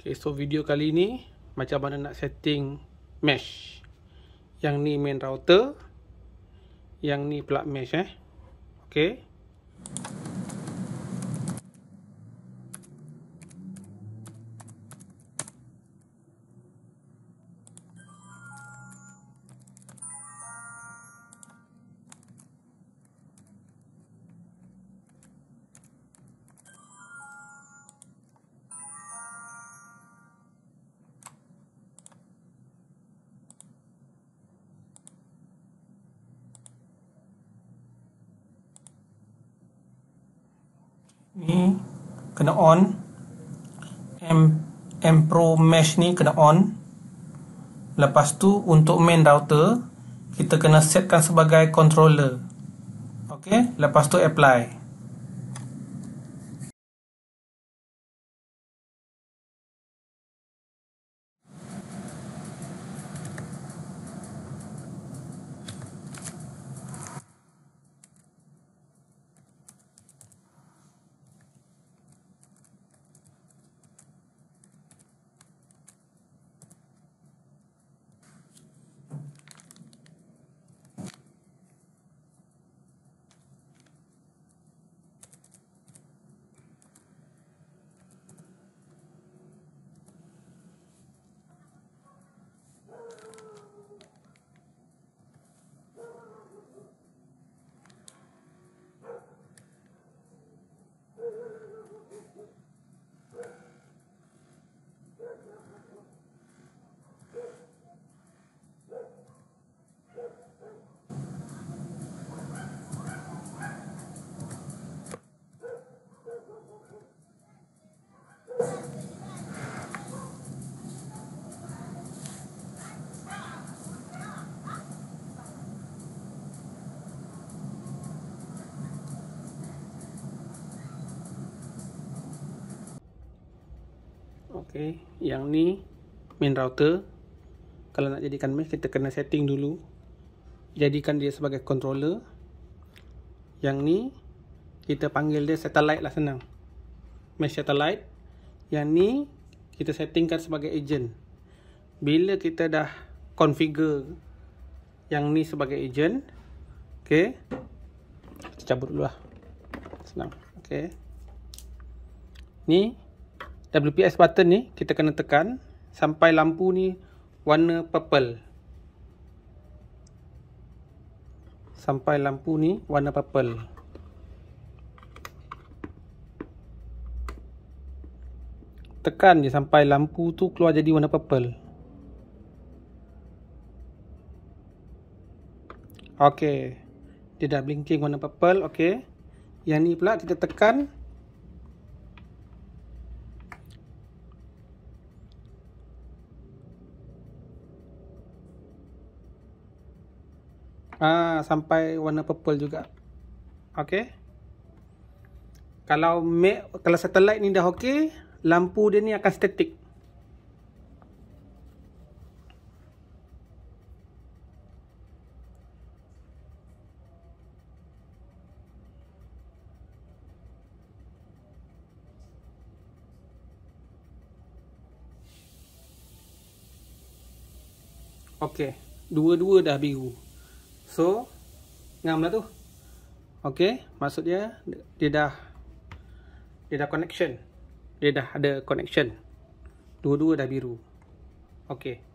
Okay, so video kali ni macam mana nak setting mesh. Yang ni main router. Yang ni plug mesh eh. Okay. ni kena on M, M Pro Mesh ni kena on lepas tu untuk main router kita kena setkan sebagai controller ok lepas tu apply Okey, yang ni main router. Kalau nak jadikan mesh kita kena setting dulu. Jadikan dia sebagai controller. Yang ni kita panggil dia satellite lah senang. Mesh satellite. Yang ni kita settingkan sebagai agent. Bila kita dah configure yang ni sebagai agent, okey. Kita cabut dululah. Senang. Okey. Ni WPS button ni kita kena tekan sampai lampu ni warna purple. Sampai lampu ni warna purple. Tekan je sampai lampu tu keluar jadi warna purple. Okey. Dia dah blinking warna purple. Okey. Yang ni pula kita tekan. Tekan. Ah, sampai warna purple juga. Okey. Kalau mek, kalau satellite ni dah okey, lampu dia ni akan static. Okey, dua-dua dah biru. So, ngam ngamlah tu. Okay, maksud dia dia dah dia dah connection. Dia dah ada connection. Dua-dua dah biru. Okay.